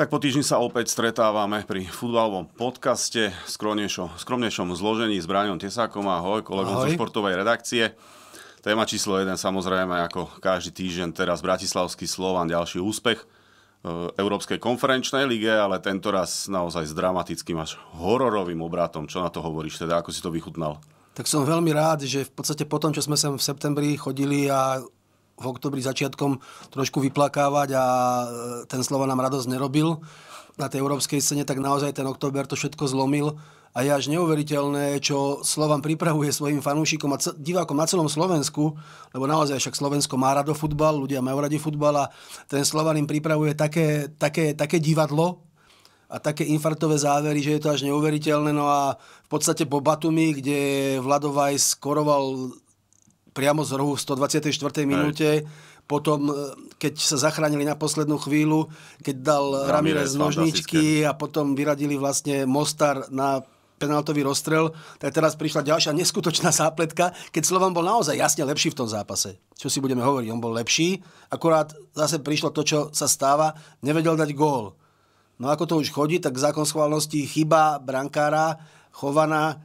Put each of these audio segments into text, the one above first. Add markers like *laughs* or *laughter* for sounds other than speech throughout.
Tak po týždni sa opäť stretávame pri futbalovom podcaste v skromnejšom, skromnejšom zložení s Bráňom Tesákom. Ahoj, kolegom Ahoj. zo športovej redakcie. Téma číslo 1 samozrejme ako každý týždeň teraz Bratislavský Slovan, ďalší úspech v eh, Európskej konferenčnej lige, ale tento raz naozaj s dramatickým až hororovým obratom. Čo na to hovoríš teda, ako si to vychutnal? Tak som veľmi rád, že v podstate po tom, čo sme sem v septembri chodili a v oktobri začiatkom trošku vyplakávať a e, ten slovo nám radosť nerobil na tej európskej scéne, tak naozaj ten október to všetko zlomil a je až neuveriteľné, čo Slovan pripravuje svojim fanúšikom a divákom na celom Slovensku, lebo naozaj však Slovensko má rado futbal, ľudia majú radi futbal a ten Slovan im pripravuje také, také, také divadlo a také infartové závery, že je to až neuveriteľné. No a v podstate po Batumi, kde vladovaj skoroval priamo z rohu v 124. minúte. Potom, e, keď sa zachránili na poslednú chvíľu, keď dal Ramirez, z nožničky a potom vyradili vlastne Mostar na penáltový rozstrel, tak teraz prišla ďalšia neskutočná zápletka, keď Slovan bol naozaj jasne lepší v tom zápase. Čo si budeme hovoriť, on bol lepší, akorát zase prišlo to, čo sa stáva, nevedel dať gól. No ako to už chodí, tak zákon schválnosti chyba brankára, chovaná,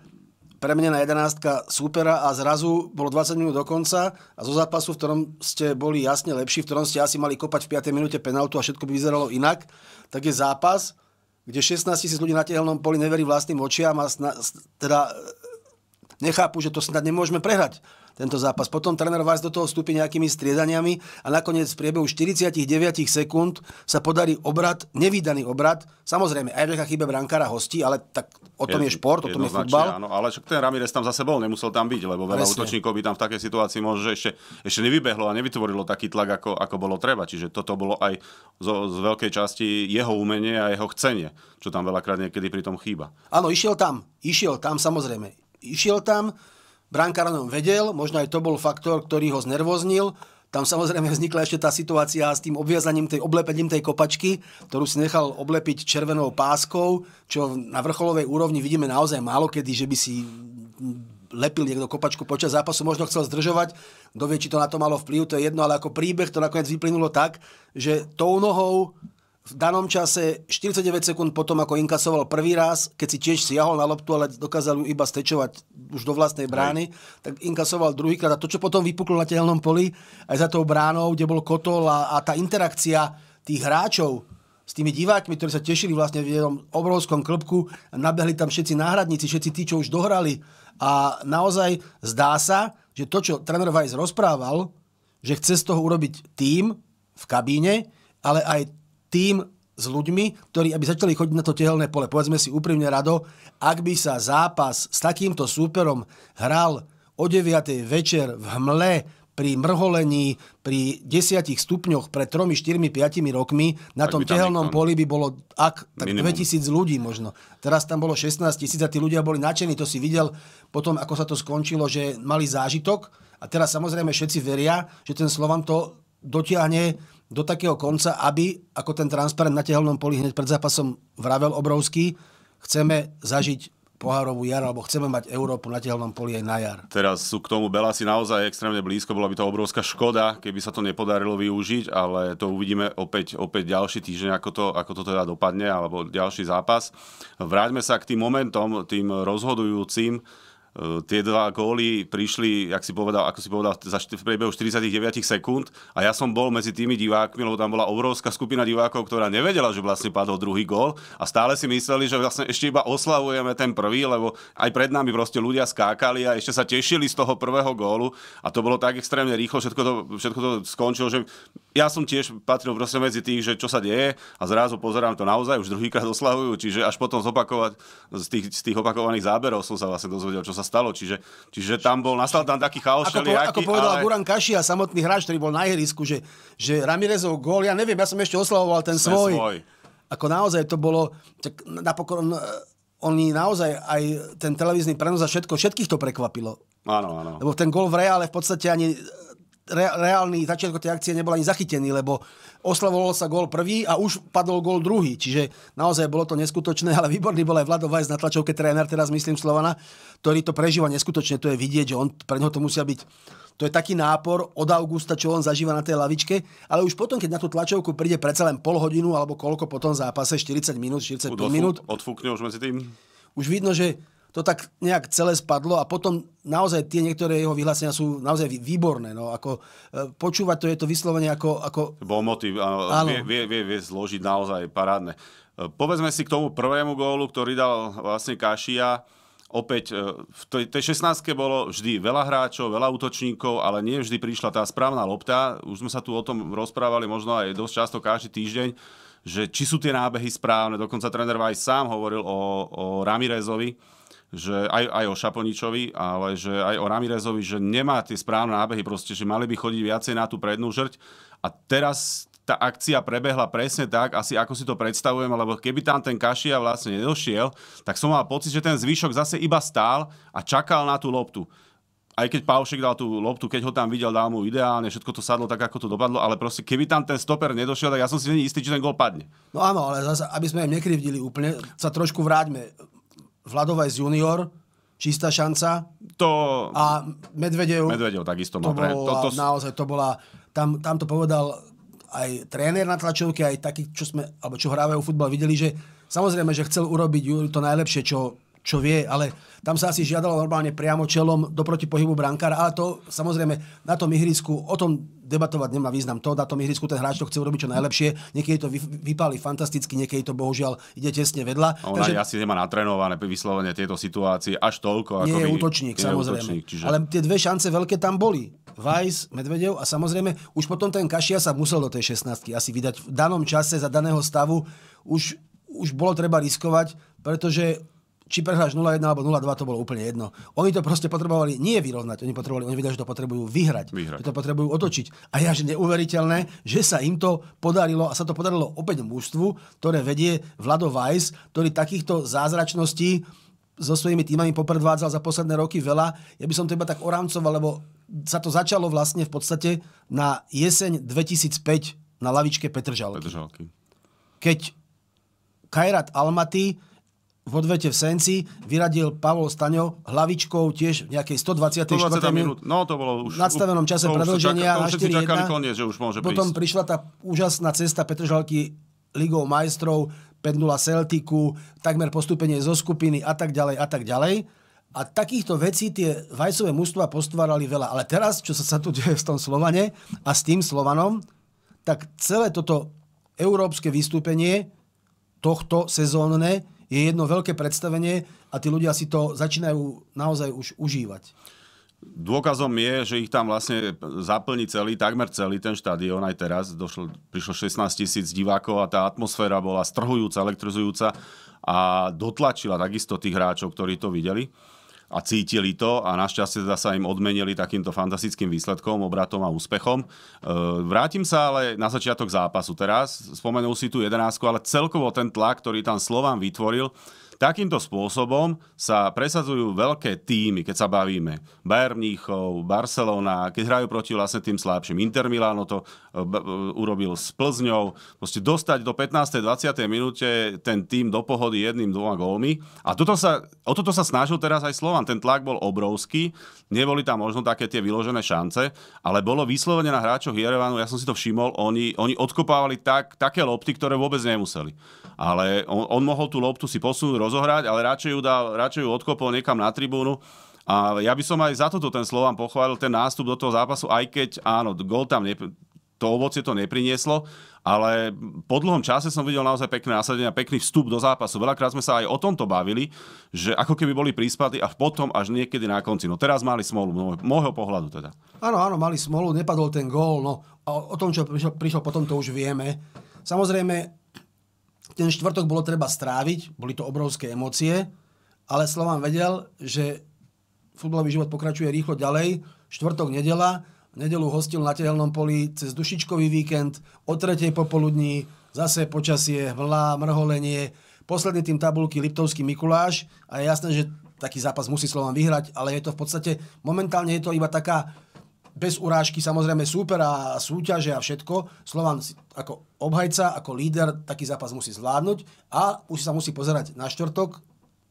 pre mňa na jedenástka supera a zrazu bolo 20 minút do konca a zo zápasu, v ktorom ste boli jasne lepší, v ktorom ste asi mali kopať v 5. minúte penaltu a všetko by vyzeralo inak, tak je zápas, kde 16 tisíc ľudí na tehelnom poli neverí vlastným očiam a sna- teda e, nechápu, že to snad nemôžeme prehrať tento zápas. Potom tréner vás do toho vstúpi nejakými striedaniami a nakoniec v priebehu 49 sekúnd sa podarí obrad, nevýdaný obrad. Samozrejme, aj vďaka chybe brankára hostí, ale tak o tom je, je šport, o tom je futbal. Áno, ale však ten Ramirez tam zase bol, nemusel tam byť, lebo veľa útočníkov by tam v takej situácii možno ešte, ešte nevybehlo a nevytvorilo taký tlak, ako, ako bolo treba. Čiže toto bolo aj zo, z veľkej časti jeho umenie a jeho chcenie, čo tam veľakrát niekedy pri tom chýba. Áno, išiel tam, išiel tam samozrejme. Išiel tam, Brankár o vedel, možno aj to bol faktor, ktorý ho znervoznil. Tam samozrejme vznikla ešte tá situácia s tým obviazaním, tej, oblepením tej kopačky, ktorú si nechal oblepiť červenou páskou, čo na vrcholovej úrovni vidíme naozaj málo kedy, že by si lepil niekto kopačku počas zápasu, možno chcel zdržovať, kto vie, či to na to malo vplyv, to je jedno, ale ako príbeh to nakoniec vyplynulo tak, že tou nohou v danom čase 49 sekúnd potom, ako inkasoval prvý raz, keď si tiež siahol na loptu, ale dokázal ju iba stečovať už do vlastnej brány, Aj. tak inkasoval druhýkrát. A to, čo potom vypuklo na tehelnom poli, aj za tou bránou, kde bol kotol a, a tá interakcia tých hráčov s tými divákmi, ktorí sa tešili vlastne v jednom obrovskom klbku, nabehli tam všetci náhradníci, všetci tí, čo už dohrali. A naozaj zdá sa, že to, čo tréner Weiss rozprával, že chce z toho urobiť tým v kabíne, ale aj tým s ľuďmi, ktorí aby začali chodiť na to tehelné pole. Povedzme si úprimne rado, ak by sa zápas s takýmto súperom hral o 9. večer v hmle, pri mrholení, pri 10 stupňoch pred 3, 4, 5 rokmi na tom tehelnom poli by bolo ak, tak minimum. 2000 ľudí možno. Teraz tam bolo 16 tisíc a tí ľudia boli nadšení, to si videl potom, ako sa to skončilo, že mali zážitok a teraz samozrejme všetci veria, že ten Slovan to dotiahne do takého konca, aby, ako ten transparent na tehelnom poli hneď pred zápasom vravel obrovský, chceme zažiť pohárovú jar, alebo chceme mať Európu na tehelnom poli aj na jar. Teraz sú k tomu Belasi naozaj extrémne blízko, bola by to obrovská škoda, keby sa to nepodarilo využiť, ale to uvidíme opäť, opäť ďalší týždeň, ako to, ako to teda dopadne, alebo ďalší zápas. Vráťme sa k tým momentom, tým rozhodujúcim Eh, tie dva góly prišli, jak si povedal, ako si povedal, za v priebehu 49 sekúnd a ja som bol medzi tými divákmi, lebo tam bola obrovská skupina divákov, ktorá nevedela, že vlastne padol druhý gól a stále si mysleli, že vlastne ešte iba oslavujeme ten prvý, lebo aj pred nami proste ľudia skákali a ešte sa tešili z toho prvého gólu a to bolo tak extrémne rýchlo, všetko to, všetko to skončilo, že ja som tiež patril proste medzi tých, že čo sa deje a zrazu pozerám to naozaj, už druhýkrát oslavujú, čiže až potom zopakovať z tých, z tých opakovaných záberov som sa vlastne dozvedel, čo sa stalo. Čiže, čiže tam bol, nastal tam taký chaos. Ako, šelijaký, ako povedal ale... Guran Kaši a samotný hráč, ktorý bol na ihrisku, že, že Ramirezov gól, ja neviem, ja som ešte oslavoval ten, ten svoj. svoj. Ako naozaj to bolo, tak napokon eh, oni naozaj aj ten televízny prenos a všetko, všetkých to prekvapilo. Áno, áno. Lebo ten gol v reále v podstate ani re, reálny začiatok tej akcie nebol ani zachytený, lebo oslavoval sa gól prvý a už padol gól druhý. Čiže naozaj bolo to neskutočné, *laughs* ale výborný bol aj Vlado Vajs na tlačovke tréner, teraz myslím Slovana, ktorý to prežíva neskutočne. To je vidieť, že on, pre neho to musia byť to je taký nápor od augusta, čo on zažíva na tej lavičke, ale už potom, keď na tú tlačovku príde predsa len pol hodinu alebo koľko po tom zápase, 40 minút, 45 minút. Odfúkne už medzi tým? Už vidno, že to tak nejak celé spadlo a potom naozaj tie niektoré jeho vyhlásenia sú naozaj výborné. No, ako, e, počúvať to je to vyslovene ako... ako... Bol motiv, áno. Vie, vie, vie, vie zložiť naozaj parádne. E, povedzme si k tomu prvému gólu, ktorý dal vlastne Kašia opäť e, v tej, tej 16 bolo vždy veľa hráčov, veľa útočníkov, ale nie vždy prišla tá správna lopta. Už sme sa tu o tom rozprávali možno aj dosť často každý týždeň, že či sú tie nábehy správne. Dokonca tréner Vajs sám hovoril o, o Ramirezovi, že aj, aj o Šaponičovi, ale že aj o Ramirezovi, že nemá tie správne nábehy, proste, že mali by chodiť viacej na tú prednú žrť. A teraz tá akcia prebehla presne tak, asi ako si to predstavujem, lebo keby tam ten Kašia vlastne nedošiel, tak som mal pocit, že ten zvyšok zase iba stál a čakal na tú loptu. Aj keď Paušek dal tú loptu, keď ho tam videl, dal mu ideálne, všetko to sadlo tak, ako to dopadlo, ale proste keby tam ten stoper nedošiel, tak ja som si není istý, či ten gol padne. No áno, ale zase, aby sme im nekrivdili úplne, sa trošku vráťme. Vladovajs junior, čistá šanca. To... A Medvedev... Medvedev takisto mal. To, pre... to, to... Naozaj, to bola... Tam, tam to povedal aj tréner na tlačovke, aj takí, čo sme, alebo čo hrávajú futbal, videli, že samozrejme, že chcel urobiť to najlepšie, čo čo vie, ale tam sa asi žiadalo normálne priamo čelom do protipohybu brankára, ale to samozrejme na tom ihrisku, o tom debatovať nemá význam. To na tom ihrisku ten hráč to chce urobiť čo najlepšie, niekedy to vypáli fantasticky, niekedy to bohužiaľ ide tesne vedľa. A on Takže... asi nemá natrénované vyslovene tieto situácie až toľko. Ako nie je by... útočník, nie samozrejme. Útočník, čiže... Ale tie dve šance veľké tam boli. Vajs, Medvedev a samozrejme už potom ten Kašia sa musel do tej 16 asi vydať v danom čase za daného stavu. Už, už bolo treba riskovať, pretože či prehráš 0-1 alebo 0-2, to bolo úplne jedno. Oni to proste potrebovali nie vyrovnať, oni potrebovali, oni vedia, že to potrebujú vyhrať, vyhrať. že to potrebujú otočiť. A je že neuveriteľné, že sa im to podarilo a sa to podarilo opäť mužstvu, ktoré vedie Vlado Weiss, ktorý takýchto zázračností so svojimi týmami popredvádzal za posledné roky veľa. Ja by som to iba tak orámcoval, lebo sa to začalo vlastne v podstate na jeseň 2005 na lavičke Petržalky. Petržalky. Keď Kajrat Almaty v odvete v Senci vyradil Pavol Staňo hlavičkou tiež v nejakej 120. 120 minút. No to bolo už... V nadstavenom čase to predlženia čaká, to na koniec, že už môže Potom prísť. prišla tá úžasná cesta Petržalky Ligou majstrov, 5-0 Celtiku, takmer postúpenie zo skupiny a tak ďalej a tak ďalej. A takýchto vecí tie vajcové mužstva postvárali veľa. Ale teraz, čo sa tu deje v tom Slovane a s tým Slovanom, tak celé toto európske vystúpenie tohto sezónne je jedno veľké predstavenie a tí ľudia si to začínajú naozaj už užívať. Dôkazom je, že ich tam vlastne zaplní celý, takmer celý ten štadión aj teraz. Došlo, prišlo 16 tisíc divákov a tá atmosféra bola strhujúca, elektrizujúca a dotlačila takisto tých hráčov, ktorí to videli a cítili to a našťastie teda sa im odmenili takýmto fantastickým výsledkom, obratom a úspechom. E, vrátim sa ale na začiatok zápasu teraz. Spomenul si tu jedenáctku, ale celkovo ten tlak, ktorý tam Slován vytvoril, Takýmto spôsobom sa presadzujú veľké týmy, keď sa bavíme. Bayern Mníchov, Barcelona, keď hrajú proti vlastne tým slabším. Inter Milano to e, e, urobil s Plzňou. Proste dostať do 15. 20. minúte ten tým do pohody jedným, dvoma gólmi. A toto sa, o toto sa snažil teraz aj Slovan. Ten tlak bol obrovský. Neboli tam možno také tie vyložené šance, ale bolo vyslovene na hráčoch Jerevanu, ja som si to všimol, oni, oni odkopávali tak, také lopty, ktoré vôbec nemuseli. Ale on, on mohol tú loptu si posunúť rozohrať, ale radšej ju, dal, radšej ju odkopol niekam na tribúnu. A ja by som aj za toto ten Slován pochválil, ten nástup do toho zápasu, aj keď áno, gol tam ne, to ovocie to neprinieslo, ale po dlhom čase som videl naozaj pekné nasadenia, pekný vstup do zápasu. Veľakrát sme sa aj o tomto bavili, že ako keby boli príspady a potom až niekedy na konci. No teraz mali smolu, môjho pohľadu teda. Áno, áno, mali smolu, nepadol ten gól, no a o tom, čo prišiel, prišiel potom, to už vieme. Samozrejme, ten štvrtok bolo treba stráviť, boli to obrovské emócie, ale Slován vedel, že futbalový život pokračuje rýchlo ďalej, štvrtok, nedela, nedelu hostil na tehelnom poli cez dušičkový víkend, o tretej popoludní, zase počasie, hmla, mrholenie, posledný tým tabulky Liptovský Mikuláš a je jasné, že taký zápas musí Slován vyhrať, ale je to v podstate, momentálne je to iba taká bez urážky samozrejme super a súťaže a všetko, Slovan ako obhajca, ako líder taký zápas musí zvládnuť a už sa musí pozerať na štvrtok,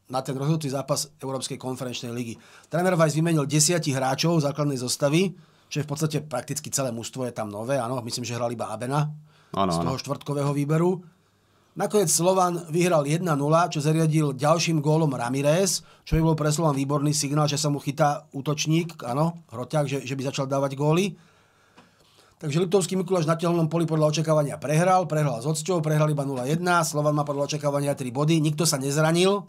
na ten rozhodujúci zápas Európskej konferenčnej ligy. Tréner Vajs vymenil desiatich hráčov základnej zostavy, čo je v podstate prakticky celé mužstvo je tam nové, áno, myslím, že hral iba Abena ano, z toho ano. štvrtkového výberu. Nakoniec Slovan vyhral 1-0, čo zariadil ďalším gólom Ramirez, čo by bol pre Slovan výborný signál, že sa mu chytá útočník, áno, hroťák, že, že by začal dávať góly. Takže Liptovský Mikuláš na telnom poli podľa očakávania prehral, prehral s Odsťou, prehral iba 0-1, Slovan má podľa očakávania 3 body, nikto sa nezranil,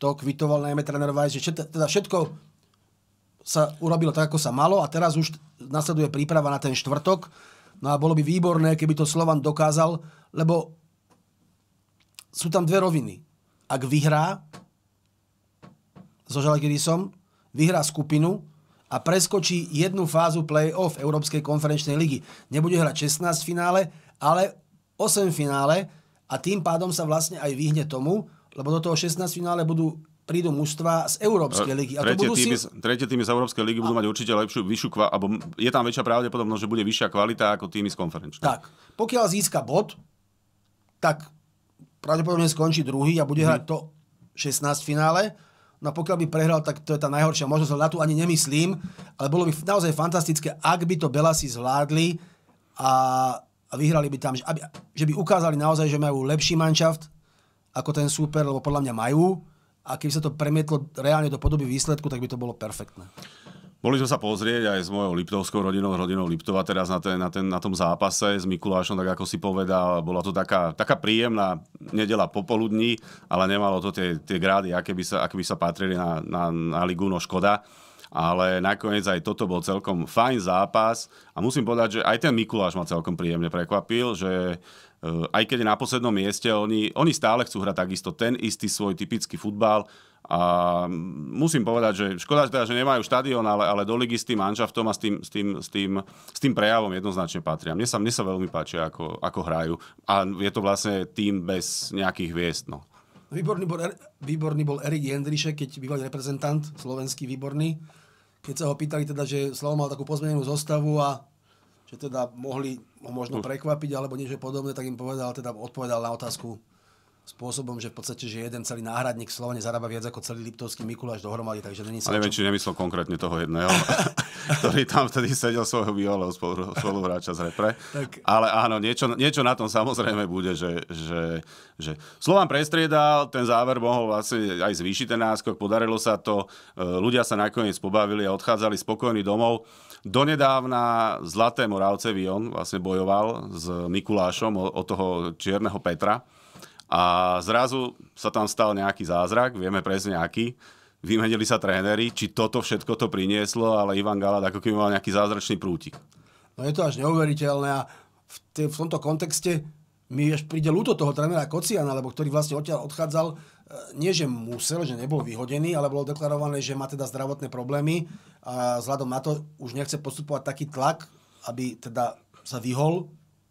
to kvitoval najmä tréner Vajs, že teda všetko sa urobilo tak, ako sa malo a teraz už nasleduje príprava na ten štvrtok. No a bolo by výborné, keby to Slovan dokázal, lebo sú tam dve roviny. Ak vyhrá so Žalgirisom, vyhrá skupinu a preskočí jednu fázu play-off Európskej konferenčnej ligy. Nebude hrať 16 finále, ale 8 finále a tým pádom sa vlastne aj vyhne tomu, lebo do toho 16 finále budú prídu mužstva z Európskej ligy. A tretie, budú týmy, si... tretie týmy z Európskej ligy budú a... mať určite lepšiu, vyššiu kvalitu, alebo je tam väčšia pravdepodobnosť, že bude vyššia kvalita ako týmy z konferenčnej. Tak, pokiaľ získa bod, tak pravdepodobne skončí druhý a bude mhm. hrať to 16 finále. No a pokiaľ by prehral, tak to je tá najhoršia možnosť, ale na tú ani nemyslím. Ale bolo by naozaj fantastické, ak by to Belasi zvládli a, a vyhrali by tam, že, aby, že by ukázali naozaj, že majú lepší manšaft ako ten súper, lebo podľa mňa majú. A keby sa to premietlo reálne do podoby výsledku, tak by to bolo perfektné. Boli sme sa pozrieť aj s mojou liptovskou rodinou, rodinou Liptova teraz na, ten, na, ten, na tom zápase s Mikulášom, tak ako si povedal, bola to taká, taká príjemná nedela popoludní, ale nemalo to tie, tie grády, aké by sa, aké by sa patrili na, na, na ligu, no škoda. Ale nakoniec aj toto bol celkom fajn zápas a musím povedať, že aj ten Mikuláš ma celkom príjemne prekvapil, že e, aj keď je na poslednom mieste, oni, oni stále chcú hrať takisto ten istý svoj typický futbal, a musím povedať, že škoda, že, teda, že nemajú štadión, ale, ale do ligy s tým Anžaftom a s tým, s tým, s tým, s tým prejavom jednoznačne patria. Mne sa, mne sa veľmi páči, ako, ako hrajú. A je to vlastne tým bez nejakých hviezd. No. Výborný bol, er-, výborný bol Erik Jendrišek, keď bývalý reprezentant, slovenský výborný. Keď sa ho pýtali teda, že Slavo mal takú pozmenenú zostavu a že teda mohli ho možno hm. prekvapiť alebo niečo podobné, tak im povedal, teda odpovedal na otázku spôsobom, že v podstate, že jeden celý náhradník slovene zarába viac ako celý Liptovský Mikuláš dohromady, takže není sa... neviem, či nemyslel konkrétne toho jedného, *laughs* ktorý tam vtedy sedel svojho bývalého spoluhráča z repre. Tak... Ale áno, niečo, niečo na tom samozrejme bude, že, že, že Slován prestriedal, ten záver mohol vlastne aj zvýšiť ten náskok, podarilo sa to, e, ľudia sa nakoniec pobavili a odchádzali spokojní domov. Donedávna Zlaté Moravce Vion vlastne bojoval s Mikulášom o, o toho čierneho Petra a zrazu sa tam stal nejaký zázrak, vieme presne aký. Vymenili sa tréneri, či toto všetko to prinieslo, ale Ivan Galad ako keby mal nejaký zázračný prútik. No je to až neuveriteľné a v, t- v tomto kontexte mi až príde ľúto toho trénera Kociana, lebo ktorý vlastne odtiaľ odchádzal, e, nie že musel, že nebol vyhodený, ale bolo deklarované, že má teda zdravotné problémy a vzhľadom na to už nechce postupovať taký tlak, aby teda sa vyhol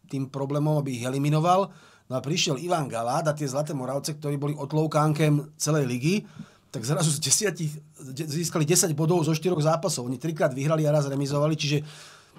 tým problémom, aby ich eliminoval No a prišiel Ivan Galát a tie Zlaté Moravce, ktorí boli otloukánkem celej ligy, tak zrazu z desiatich, získali 10 bodov zo 4 zápasov. Oni trikrát vyhrali a raz remizovali, čiže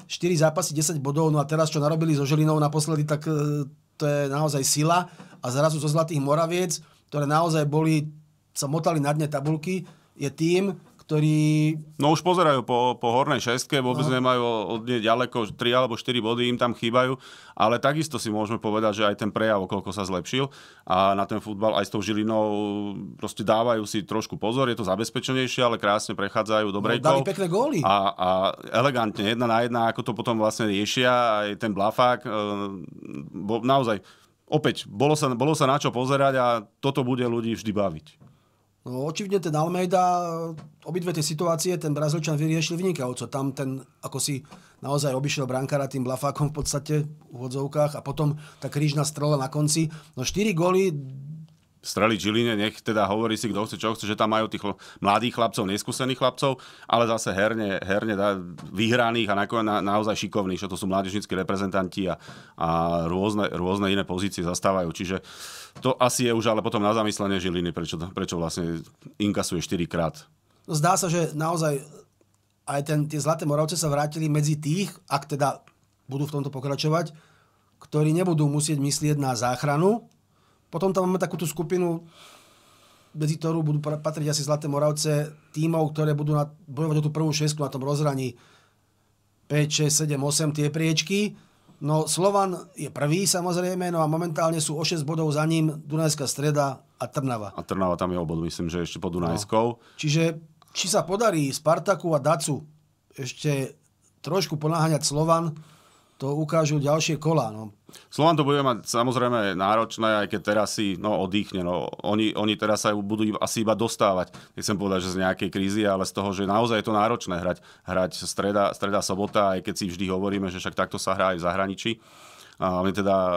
4 zápasy, 10 bodov. No a teraz, čo narobili so Žilinou naposledy, tak e, to je naozaj sila. A zrazu zo Zlatých Moraviec, ktoré naozaj boli, sa motali na dne tabulky, je tým, ktorí... No už pozerajú po, po hornej šestke, vôbec no. nemajú od nej ďaleko, 3 alebo 4 body im tam chýbajú, ale takisto si môžeme povedať, že aj ten prejav, koľko sa zlepšil a na ten futbal aj s tou Žilinou proste dávajú si trošku pozor, je to zabezpečenejšie, ale krásne prechádzajú do brejkov. No, dali pekné góly. A, a elegantne, jedna na jedna, ako to potom vlastne riešia, aj ten blafák, ehm, bo, naozaj, opäť, bolo sa, bolo sa na čo pozerať a toto bude ľudí vždy baviť. No očivne ten Almeida, obidve tie situácie ten Brazilčan vyriešil vynikajúco. Tam ten, ako si naozaj obišiel brankára tým blafákom v podstate v hodzovkách a potom tá krížna strela na konci. No 4 góly streliť Žiline, nech teda hovorí si, kto chce, čo chce, že tam majú tých mladých chlapcov, neskúsených chlapcov, ale zase herne, herne da, vyhraných a nakoniec na, naozaj šikovných, že to sú mládežníckí reprezentanti a, a rôzne, rôzne iné pozície zastávajú. Čiže to asi je už ale potom na zamyslenie Žiliny, prečo, prečo vlastne inkasuje 4 krát. Zdá sa, že naozaj aj ten, tie Zlaté Moravce sa vrátili medzi tých, ak teda budú v tomto pokračovať, ktorí nebudú musieť myslieť na záchranu, potom tam máme takúto skupinu, medzi ktorú budú patriť asi Zlaté Moravce, tímov, ktoré budú na, bojovať o tú prvú šesku na tom rozhraní 5, 6, 7, 8 tie priečky. No Slovan je prvý samozrejme, no a momentálne sú o 6 bodov za ním Dunajská streda a Trnava. A Trnava tam je o bod, myslím, že ešte pod no. Dunajskou. No. Čiže či sa podarí Spartaku a Dacu ešte trošku ponáhaňať Slovan, to ukážu ďalšie kolá. No. Slovan to bude mať samozrejme náročné, aj keď teraz si no, oddychne. No. Oni, oni teraz sa budú asi iba dostávať. Nechcem povedať, že z nejakej krízy, ale z toho, že naozaj je to náročné hrať, hrať streda, streda, sobota, aj keď si vždy hovoríme, že však takto sa hrá aj v zahraničí. A my teda e,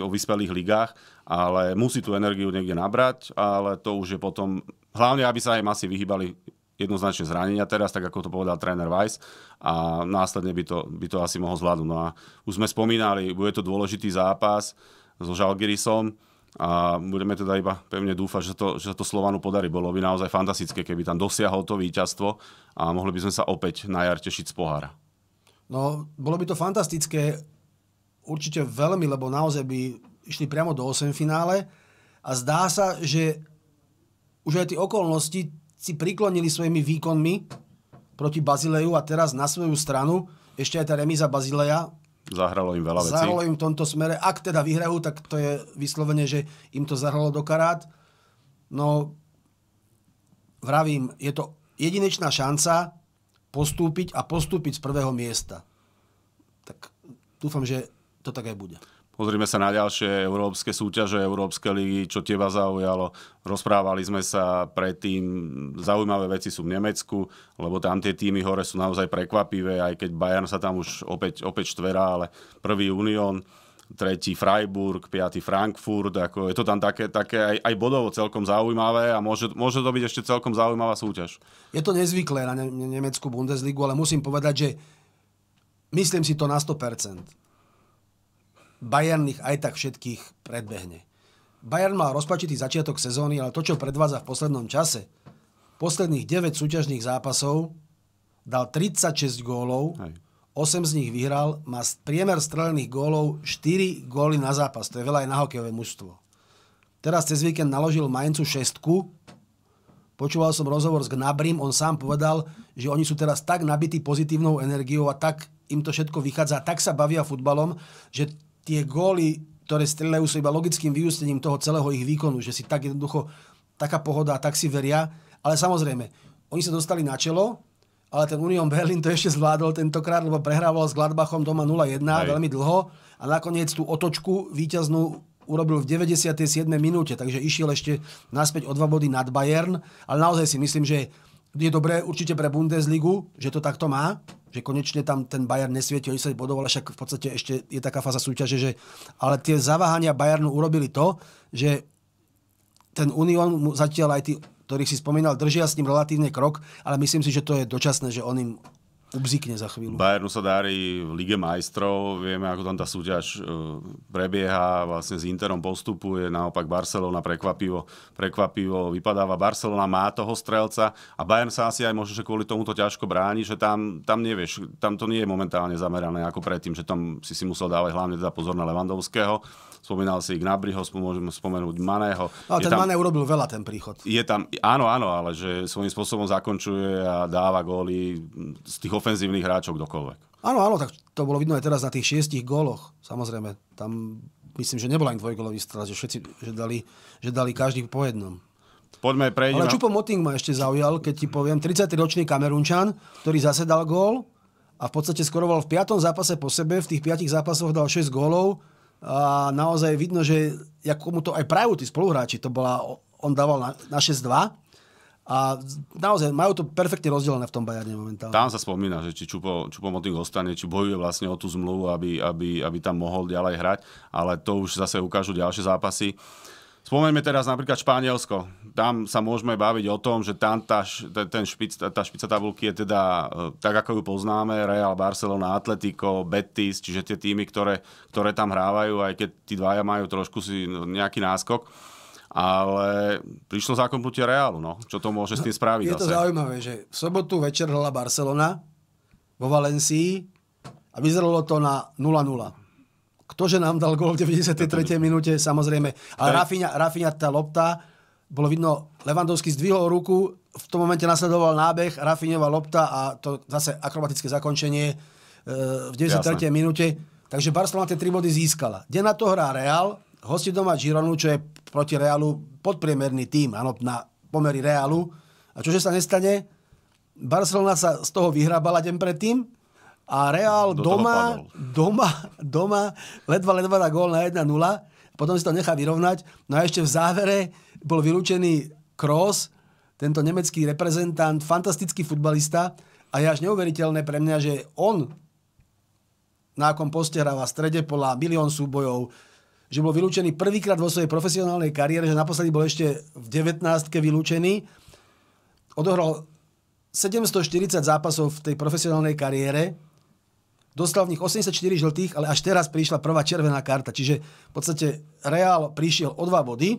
o vyspelých ligách, ale musí tú energiu niekde nabrať, ale to už je potom, hlavne aby sa aj masy vyhýbali jednoznačne zranenia teraz, tak ako to povedal tréner Weiss a následne by to, by to asi mohol zvládnuť. No a už sme spomínali, bude to dôležitý zápas so Žalgirisom a budeme teda iba pevne dúfať, že to, že to Slovanu podarí. Bolo by naozaj fantastické, keby tam dosiahol to víťazstvo a mohli by sme sa opäť na jar tešiť z pohára. No, bolo by to fantastické, určite veľmi, lebo naozaj by išli priamo do 8 finále a zdá sa, že už aj tie okolnosti si priklonili svojimi výkonmi proti Bazileju a teraz na svoju stranu, ešte aj tá remiza Bazileja, Zahralo im veľa vecí. Zahralo im v tomto smere. Ak teda vyhrajú, tak to je vyslovene, že im to zahralo do karát. No, vravím, je to jedinečná šanca postúpiť a postúpiť z prvého miesta. Tak dúfam, že to tak aj bude. Pozrime sa na ďalšie európske súťaže, európske ligy, čo teba zaujalo. Rozprávali sme sa predtým, zaujímavé veci sú v Nemecku, lebo tam tie týmy hore sú naozaj prekvapivé, aj keď Bayern sa tam už opäť, opäť štverá, ale prvý Union, tretí Freiburg, piatý Frankfurt, ako je to tam také, také aj, aj bodovo celkom zaujímavé a môže, môže to byť ešte celkom zaujímavá súťaž. Je to nezvyklé na ne- nemeckú Bundesligu, ale musím povedať, že myslím si to na 100%. Bayern ich aj tak všetkých predbehne. Bayern mal rozpačitý začiatok sezóny, ale to, čo predvádza v poslednom čase, posledných 9 súťažných zápasov dal 36 gólov, 8 z nich vyhral, má priemer strelených gólov 4 góly na zápas. To je veľa aj na hokejové mužstvo. Teraz cez víkend naložil Majencu šestku, Počúval som rozhovor s Gnabrim, on sám povedal, že oni sú teraz tak nabití pozitívnou energiou a tak im to všetko vychádza, tak sa bavia futbalom, že tie góly, ktoré strelajú, sú iba logickým vyústením toho celého ich výkonu, že si tak jednoducho, taká pohoda, tak si veria. Ale samozrejme, oni sa dostali na čelo, ale ten Union Berlin to ešte zvládol tentokrát, lebo prehrával s Gladbachom doma 0-1 veľmi dlho a nakoniec tú otočku víťaznú urobil v 97. minúte, takže išiel ešte naspäť o dva body nad Bayern, ale naozaj si myslím, že je dobré určite pre Bundesligu, že to takto má, že konečne tam ten Bayern nesvieti o 10 bodov, ale však v podstate ešte je taká fáza súťaže, že ale tie zaváhania Bayernu urobili to, že ten Unión zatiaľ aj tí ktorých si spomínal, držia s ním relatívne krok, ale myslím si, že to je dočasné, že on im ubzikne za chvíľu. Bayernu sa darí v Lige majstrov, vieme, ako tam tá súťaž e, prebieha, vlastne s Interom postupuje, naopak Barcelona prekvapivo, prekvapivo vypadáva. Barcelona má toho strelca a Bayern sa asi aj možno, že kvôli tomuto ťažko bráni, že tam, tam nevieš, tam to nie je momentálne zamerané ako predtým, že tam si si musel dávať hlavne teda pozor na Levandovského spomínal si Gnabriho, môžeme spomenúť Maného. No, ten tam, Mané urobil veľa ten príchod. Je tam, áno, áno, ale že svojím spôsobom zakončuje a dáva góly z tých ofenzívnych hráčov kdokoľvek. Áno, áno, tak to bolo vidno aj teraz na tých šiestich góloch. Samozrejme, tam myslím, že nebola ani dvojgólový strel, že všetci že dali, že dali každý po jednom. Poďme prejsť. Ale Čupo Moting ma ešte zaujal, keď ti poviem, 33-ročný Kamerunčan, ktorý zase dal gól a v podstate skoroval v piatom zápase po sebe, v tých piatich zápasoch dal 6 gólov a naozaj vidno, že ako mu to aj prajú tí spoluhráči, to bola, on dával na, na a naozaj majú to perfektne rozdelené v tom Bajarne momentálne. Tam sa spomína, že či Čupo, Čupo Moting ostane, či bojuje vlastne o tú zmluvu, aby, aby, aby tam mohol ďalej hrať, ale to už zase ukážu ďalšie zápasy. Spomeňme teraz napríklad Španielsko. Tam sa môžeme baviť o tom, že tam tá, ten špic, tá špica tabulky je teda, e, tak ako ju poznáme, Real, Barcelona, Atletico, Betis, čiže tie týmy, ktoré, ktoré tam hrávajú, aj keď tí dvaja majú trošku si nejaký náskok ale prišlo zákopnutie Reálu, no. Čo to môže no, s tým spraviť Je zase? to zaujímavé, že v sobotu večer hrala Barcelona vo Valencii a vyzeralo to na 0-0. Ktože nám dal gol v 93. minúte, samozrejme. Ale Rafinha, Rafinha tá lopta, bolo vidno, Levandovský zdvihol ruku, v tom momente nasledoval nábeh, Rafinhova lopta a to zase akrobatické zakončenie e, v 93. minúte. Takže Barcelona tie tri body získala. Deň na to hrá Real, hosti doma Gironu, čo je proti Realu podpriemerný tým, áno, na pomery Realu. A čože sa nestane? Barcelona sa z toho vyhrábala deň predtým a Real Do doma, doma, doma, ledva, ledva na gól na 1-0. Potom si to nechá vyrovnať. No a ešte v závere bol vylúčený Kroos, tento nemecký reprezentant, fantastický futbalista. A je až neuveriteľné pre mňa, že on na akom poste hráva strede pola, milión súbojov, že bol vylúčený prvýkrát vo svojej profesionálnej kariére, že naposledy bol ešte v 19. vylúčený. Odohral 740 zápasov v tej profesionálnej kariére, dostal v nich 84 žltých, ale až teraz prišla prvá červená karta. Čiže v podstate Real prišiel o dva body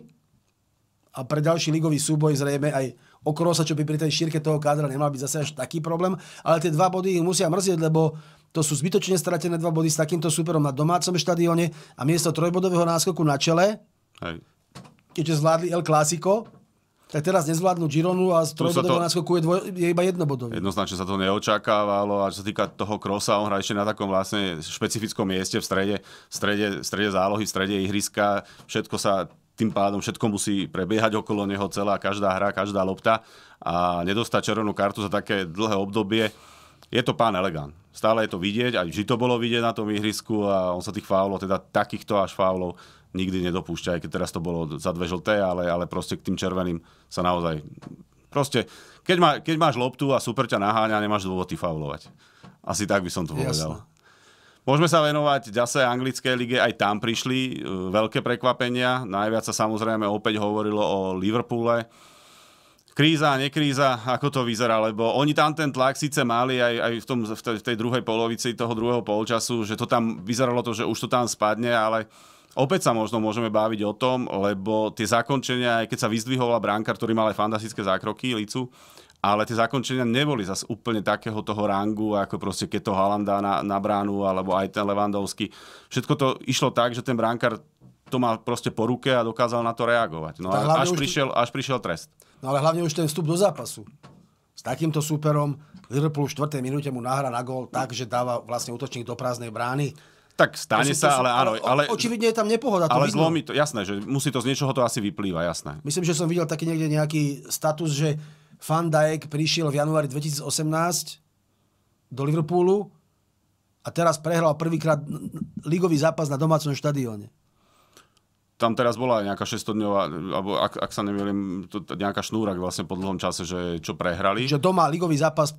a pre ďalší ligový súboj zrejme aj okolo sa, čo by pri tej šírke toho kádra nemal byť zase až taký problém, ale tie dva body ich musia mrzieť, lebo to sú zbytočne stratené dva body s takýmto superom na domácom štadióne a miesto trojbodového náskoku na čele, Hej. keďže zvládli El Clásico, tak teraz nezvládnu Gironu a z trojbodového náskoku je, dvoj, je iba jednobodový. Jednoznačne sa to neočakávalo a čo sa týka toho krosa, on hrá ešte na takom vlastne špecifickom mieste v strede, v strede, v strede zálohy, v strede ihriska. Všetko sa tým pádom všetko musí prebiehať okolo neho celá každá hra, každá lopta a nedostať červenú kartu za také dlhé obdobie. Je to pán Elegant. Stále je to vidieť, aj vždy to bolo vidieť na tom ihrisku a on sa tých faulov, teda takýchto až faulov, nikdy nedopúšťa, aj keď teraz to bolo za dve žlté, ale, ale proste k tým červeným sa naozaj... Proste, keď, má, keď máš loptu a super ťa naháňa, nemáš dôvod ty faulovať. Asi tak by som to Jasne. povedal. Môžeme sa venovať zase anglickej lige, aj tam prišli e, veľké prekvapenia. Najviac sa samozrejme opäť hovorilo o Liverpoole. Kríza, nekríza, ako to vyzerá, lebo oni tam ten tlak síce mali aj, aj v, tom, v, tej, v tej druhej polovici toho druhého polčasu, že to tam vyzeralo to, že už to tam spadne, ale Opäť sa možno môžeme baviť o tom, lebo tie zakončenia, aj keď sa vyzdvihovala bránka, ktorý mal aj fantastické zákroky, Licu, ale tie zakončenia neboli zas úplne takého toho rangu, ako proste keď to Halanda na, na bránu, alebo aj ten Levandovský. Všetko to išlo tak, že ten bránkar to mal proste po ruke a dokázal na to reagovať. No a až, prišiel, až prišiel trest. No ale hlavne už ten vstup do zápasu. S takýmto súperom Liverpool v 4. minúte mu nahra na gol, tak, že dáva vlastne útočník do prázdnej brány. Tak stane to sa, to ale áno. Ale, očividne je tam nepohoda. To ale vidno. zlomí to, jasné, že musí to z niečoho to asi vyplýva, jasné. Myslím, že som videl taký niekde nejaký status, že Van Dijk prišiel v januári 2018 do Liverpoolu a teraz prehral prvýkrát ligový zápas na domácom štadióne. Tam teraz bola nejaká 6 alebo ak, ak sa nemýlim, to, nejaká šnúra vlastne po dlhom čase, že čo prehrali. Že doma ligový zápas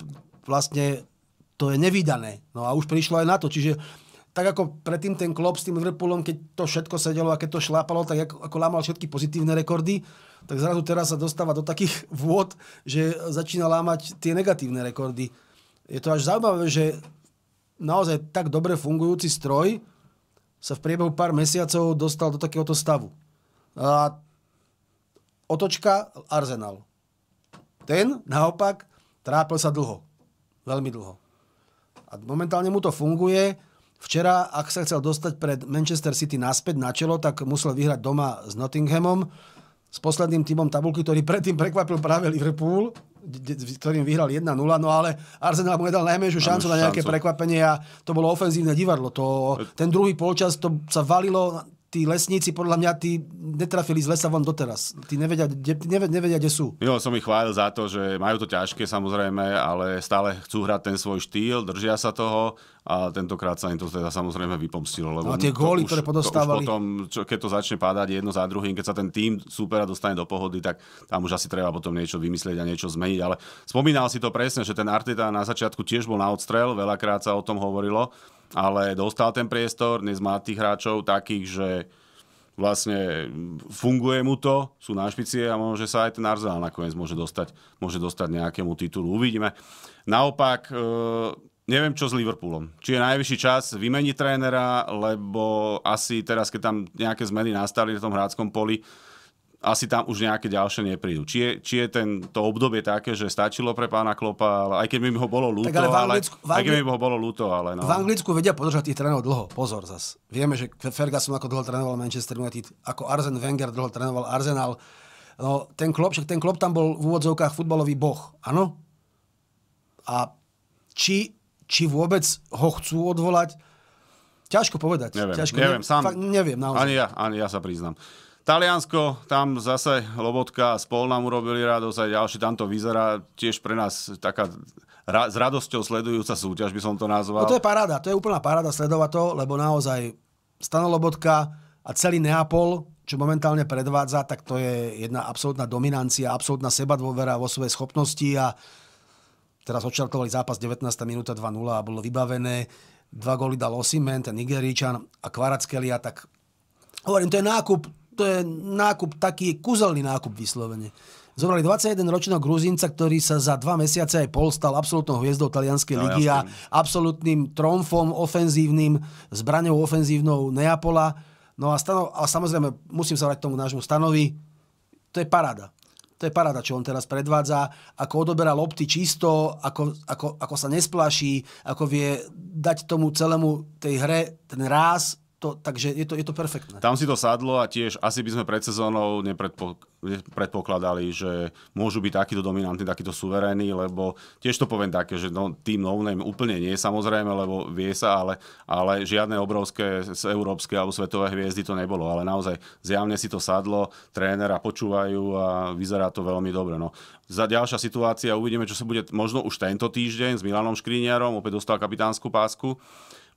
vlastne to je nevydané. No a už prišlo aj na to. Čiže tak ako predtým ten klop s tým Liverpoolom, keď to všetko sedelo a keď to šlápalo, tak ako, ako lámal všetky pozitívne rekordy, tak zrazu teraz sa dostáva do takých *laughs* vôd, že začína lámať tie negatívne rekordy. Je to až zaujímavé, že naozaj tak dobre fungujúci stroj sa v priebehu pár mesiacov dostal do takéhoto stavu. A otočka Arsenal. Ten naopak trápil sa dlho. Veľmi dlho. A momentálne mu to funguje Včera, ak sa chcel dostať pred Manchester City naspäť na čelo, tak musel vyhrať doma s Nottinghamom, s posledným týmom tabulky, ktorý predtým prekvapil práve Liverpool, ktorým vyhral 1-0, no ale Arsenal mu nedal najmenšiu šancu na nejaké prekvapenie a to bolo ofenzívne divadlo. To, e- ten druhý polčas to sa valilo tí lesníci, podľa mňa, tí netrafili z lesa von doteraz. Tí nevedia, de, nevedia, nevedia kde sú. Milo som ich chválil za to, že majú to ťažké samozrejme, ale stále chcú hrať ten svoj štýl, držia sa toho a tentokrát sa im to teda samozrejme vypomstilo. Lebo a tie góly, ktoré podostávali. To potom, čo, keď to začne pádať jedno za druhým, keď sa ten tým súpera dostane do pohody, tak tam už asi treba potom niečo vymyslieť a niečo zmeniť. Ale spomínal si to presne, že ten Arteta na začiatku tiež bol na odstrel, veľakrát sa o tom hovorilo ale dostal ten priestor, dnes má tých hráčov takých, že vlastne funguje mu to, sú na špicie a môže sa aj ten Arzenál nakoniec môže dostať, môže dostať nejakému titulu. Uvidíme. Naopak, e, neviem čo s Liverpoolom. Či je najvyšší čas vymeniť trénera, lebo asi teraz, keď tam nejaké zmeny nastali v tom hráckom poli, asi tam už nejaké ďalšie neprídu. Či je, či je ten, to obdobie také, že stačilo pre pána Klopa, ale aj keď by mi ho bolo ľúto, ale, Anglicku, ale, aj keď by ho bolo ľúto, ale no. V Anglicku vedia podržať tých trénov dlho. Pozor zas. Vieme, že Ferguson ako dlho trénoval Manchester United, ako Arzen Wenger dlho trénoval Arsenal. No, ten Klopp, však ten Klopp tam bol v úvodzovkách futbalový boh, áno? A či, či vôbec ho chcú odvolať, ťažko povedať. Neviem, ťažko, neviem, ne, sám, fakt, neviem naozaj. Ani ja, ani ja sa priznám. Taliansko, tam zase Lobotka a spol nám urobili radosť, aj ďalší tam to vyzerá tiež pre nás taká ra- s radosťou sledujúca súťaž, by som to nazval. No to je paráda, to je úplná paráda sledovať to, lebo naozaj Stano Lobotka a celý Neapol, čo momentálne predvádza, tak to je jedna absolútna dominancia, absolútna sebadôvera vo svoje schopnosti a teraz odštartovali zápas 19. minúta 2-0 a bolo vybavené. Dva góly dal Osimen, ten Nigeričan a Kvaratskhelia, tak hovorím, to je nákup to je nákup taký, kuzelný nákup vyslovene. Zobrali 21-ročného Gruzinca, ktorý sa za dva mesiace aj pol stal absolútnou hviezdou talianskej no, ligy a absolútnym tromfom ofenzívnym, zbraňou ofenzívnou Neapola. No a, stano, a samozrejme, musím sa vrať k tomu nášmu stanovi, to je paráda. To je paráda, čo on teraz predvádza, ako odoberá lopty čisto, ako, ako, ako sa nespláší, ako vie dať tomu celému tej hre ten ráz, to, takže je to, je to perfektné. Tam si to sadlo a tiež asi by sme pred sezónou nepredpokladali, že môžu byť takýto dominantní, takýto suverénni, lebo tiež to poviem také, že no, tým novým úplne nie samozrejme, lebo vie sa, ale, ale žiadne obrovské z európske alebo svetové hviezdy to nebolo, ale naozaj zjavne si to sadlo, trénera počúvajú a vyzerá to veľmi dobre. No. Za ďalšia situácia uvidíme, čo sa bude možno už tento týždeň s Milanom Škríniarom, opäť dostal kapitánsku pásku.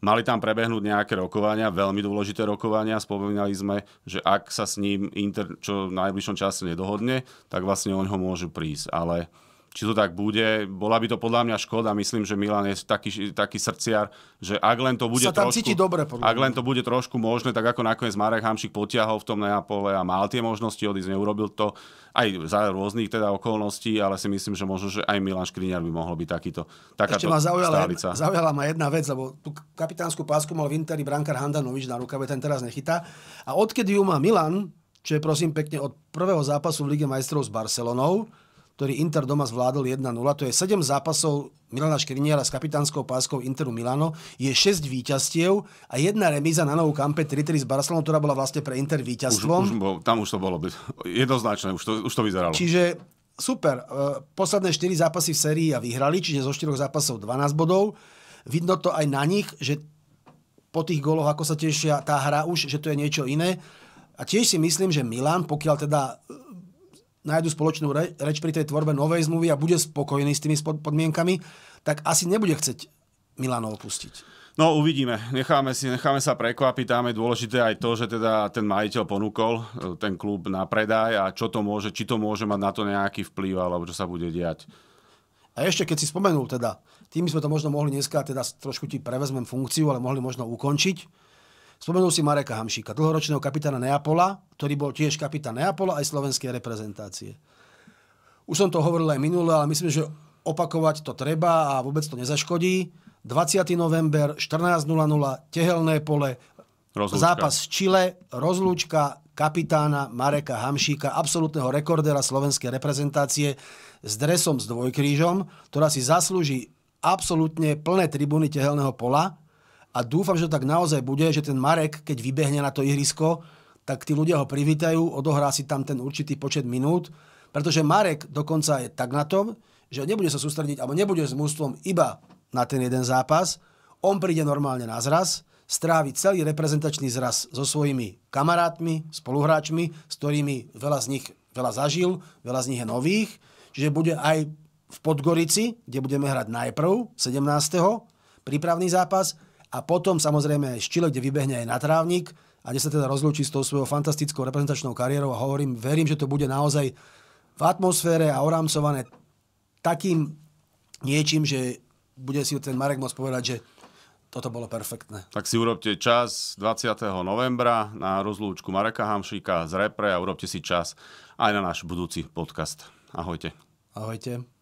Mali tam prebehnúť nejaké rokovania, veľmi dôležité rokovania. Spomínali sme, že ak sa s ním Inter čo v najbližšom čase nedohodne, tak vlastne o ňo môžu prísť. Ale či to tak bude. Bola by to podľa mňa škoda, myslím, že Milan je taký, taký srdciar, že ak len to bude trošku, cíti dobre, ak len to bude trošku možné, tak ako nakoniec Marek Hamšik potiahol v tom Neapole a mal tie možnosti odísť, neurobil to aj za rôznych teda okolností, ale si myslím, že možno, že aj Milan Škriňar by mohol byť takýto. Takáto Ešte ma zaujala, jedna, zaujala ma jedna vec, lebo tú kapitánsku pásku mal v Interi brankár Handanovič na rukave, ten teraz nechytá. A odkedy ju má Milan, čo je prosím pekne od prvého zápasu v Lige majstrov s Barcelonou, ktorý Inter doma zvládol 1-0. To je 7 zápasov Milana Škriniera s kapitánskou páskou Interu Milano, je 6 víťastiev a jedna remíza na Novú Kampe 3-3 s Barcelonou, ktorá bola vlastne pre Inter víťazstvom. Už, už bol, tam už to bolo jednoznačné, už to, už to vyzeralo. Čiže super, e, posledné 4 zápasy v sérii a vyhrali, čiže zo 4 zápasov 12 bodov. Vidno to aj na nich, že po tých goloch, ako sa tešia tá hra už, že to je niečo iné. A tiež si myslím, že Milan, pokiaľ teda nájdu spoločnú reč pri tej tvorbe novej zmluvy a bude spokojný s tými podmienkami, tak asi nebude chceť Milano opustiť. No uvidíme, necháme, si, necháme sa prekvapiť, tam je dôležité aj to, že teda ten majiteľ ponúkol e, ten klub na predaj a čo to môže, či to môže mať na to nejaký vplyv alebo čo sa bude diať. A ešte keď si spomenul teda, tým sme to možno mohli dneska, teda trošku ti prevezmem funkciu, ale mohli možno ukončiť, Spomenul si Mareka Hamšíka, dlhoročného kapitána Neapola, ktorý bol tiež kapitán Neapola aj slovenskej reprezentácie. Už som to hovoril aj minule, ale myslím, že opakovať to treba a vôbec to nezaškodí. 20. november, 14.00, Tehelné pole, rozlúčka. zápas v Čile, rozlúčka kapitána Mareka Hamšíka, absolútneho rekordera slovenskej reprezentácie s dresom s dvojkrížom, ktorá si zaslúži absolútne plné tribúny Tehelného pola a dúfam, že to tak naozaj bude, že ten Marek, keď vybehne na to ihrisko, tak tí ľudia ho privítajú, odohrá si tam ten určitý počet minút, pretože Marek dokonca je tak na tom, že nebude sa sústrediť, alebo nebude s mústvom iba na ten jeden zápas, on príde normálne na zraz, strávi celý reprezentačný zraz so svojimi kamarátmi, spoluhráčmi, s ktorými veľa z nich veľa zažil, veľa z nich je nových, čiže bude aj v Podgorici, kde budeme hrať najprv 17. prípravný zápas, a potom samozrejme Štile, kde vybehne aj na trávnik a kde sa teda rozlúči s tou svojou fantastickou reprezentačnou kariérou a hovorím, verím, že to bude naozaj v atmosfére a orámcované takým niečím, že bude si ten Marek môcť povedať, že toto bolo perfektné. Tak si urobte čas 20. novembra na rozlúčku Mareka Hamšíka z Repre a urobte si čas aj na náš budúci podcast. Ahojte. Ahojte.